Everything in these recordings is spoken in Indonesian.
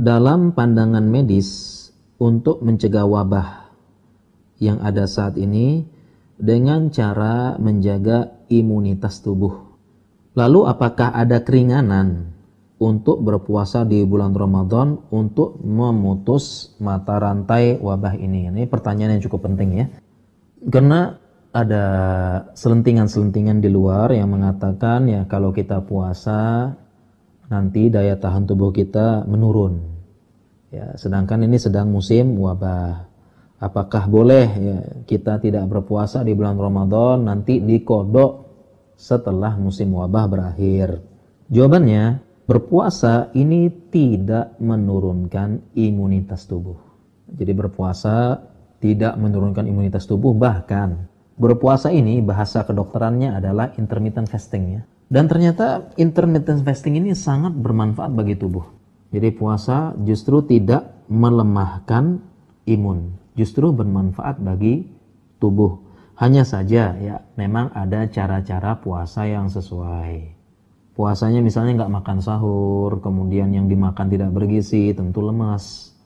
Dalam pandangan medis, untuk mencegah wabah yang ada saat ini dengan cara menjaga imunitas tubuh. Lalu apakah ada keringanan untuk berpuasa di bulan Ramadan untuk memutus mata rantai wabah ini? Ini pertanyaan yang cukup penting ya. Karena ada selentingan-selentingan di luar yang mengatakan ya kalau kita puasa nanti daya tahan tubuh kita menurun. Ya, sedangkan ini sedang musim wabah. Apakah boleh ya, kita tidak berpuasa di bulan Ramadan nanti dikodok setelah musim wabah berakhir? Jawabannya, berpuasa ini tidak menurunkan imunitas tubuh. Jadi berpuasa tidak menurunkan imunitas tubuh bahkan Berpuasa ini bahasa kedokterannya adalah intermittent fasting ya. Dan ternyata intermittent fasting ini sangat bermanfaat bagi tubuh. Jadi puasa justru tidak melemahkan imun, justru bermanfaat bagi tubuh. Hanya saja ya memang ada cara-cara puasa yang sesuai. Puasanya misalnya nggak makan sahur, kemudian yang dimakan tidak bergizi, tentu lemas.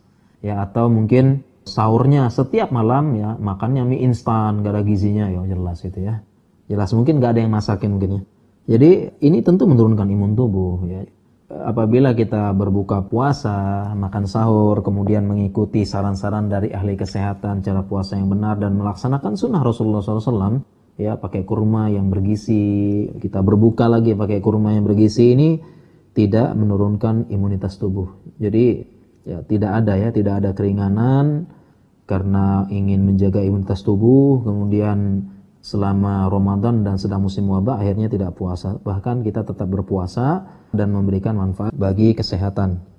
Ya atau mungkin sahurnya setiap malam ya makannya mie instan gak ada gizinya ya jelas itu ya jelas mungkin gak ada yang masakin mungkin ya jadi ini tentu menurunkan imun tubuh ya apabila kita berbuka puasa makan sahur kemudian mengikuti saran-saran dari ahli kesehatan cara puasa yang benar dan melaksanakan sunnah Rasulullah SAW ya pakai kurma yang bergizi kita berbuka lagi pakai kurma yang bergizi ini tidak menurunkan imunitas tubuh jadi ya tidak ada ya tidak ada keringanan karena ingin menjaga imunitas tubuh kemudian selama Ramadan dan sedang musim wabah akhirnya tidak puasa bahkan kita tetap berpuasa dan memberikan manfaat bagi kesehatan